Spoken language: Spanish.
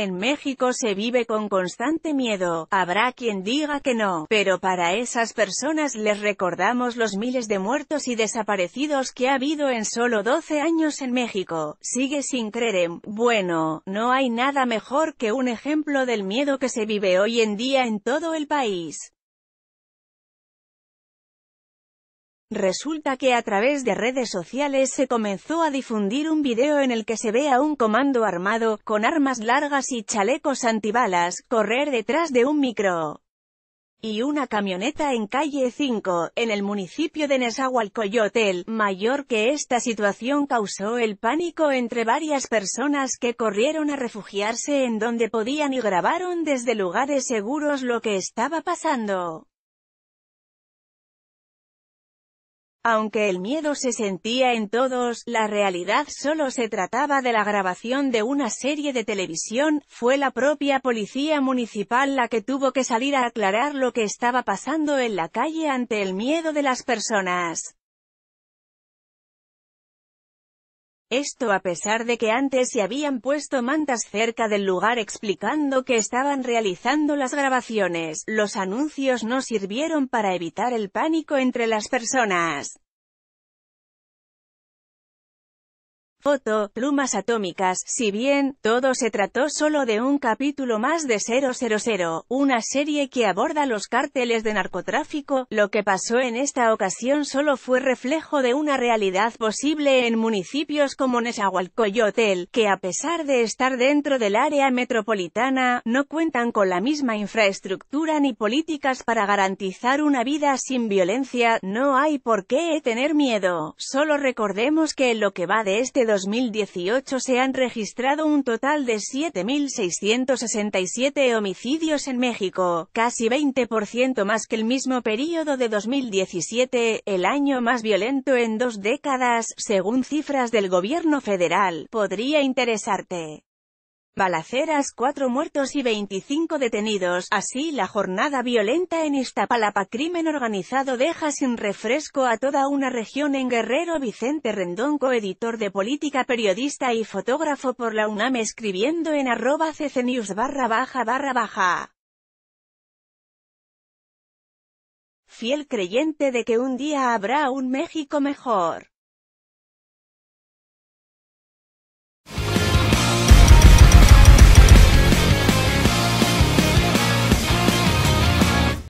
En México se vive con constante miedo, habrá quien diga que no, pero para esas personas les recordamos los miles de muertos y desaparecidos que ha habido en solo 12 años en México, sigue sin creer en, bueno, no hay nada mejor que un ejemplo del miedo que se vive hoy en día en todo el país. Resulta que a través de redes sociales se comenzó a difundir un video en el que se ve a un comando armado, con armas largas y chalecos antibalas, correr detrás de un micro y una camioneta en calle 5, en el municipio de Nezahualcoyotel, mayor que esta situación causó el pánico entre varias personas que corrieron a refugiarse en donde podían y grabaron desde lugares seguros lo que estaba pasando. Aunque el miedo se sentía en todos, la realidad solo se trataba de la grabación de una serie de televisión, fue la propia policía municipal la que tuvo que salir a aclarar lo que estaba pasando en la calle ante el miedo de las personas. Esto a pesar de que antes se habían puesto mantas cerca del lugar explicando que estaban realizando las grabaciones, los anuncios no sirvieron para evitar el pánico entre las personas. Foto, plumas atómicas, si bien, todo se trató solo de un capítulo más de 000, una serie que aborda los cárteles de narcotráfico, lo que pasó en esta ocasión solo fue reflejo de una realidad posible en municipios como Nezahualcóyotl, que a pesar de estar dentro del área metropolitana, no cuentan con la misma infraestructura ni políticas para garantizar una vida sin violencia, no hay por qué tener miedo, solo recordemos que lo que va de este 2018 se han registrado un total de 7.667 homicidios en México, casi 20% más que el mismo periodo de 2017, el año más violento en dos décadas, según cifras del gobierno federal. Podría interesarte. Balaceras cuatro muertos y 25 detenidos, así la jornada violenta en Iztapalapa crimen organizado deja sin refresco a toda una región en Guerrero Vicente Rendón coeditor de política periodista y fotógrafo por la UNAM escribiendo en arroba ccnews barra baja barra baja. Fiel creyente de que un día habrá un México mejor.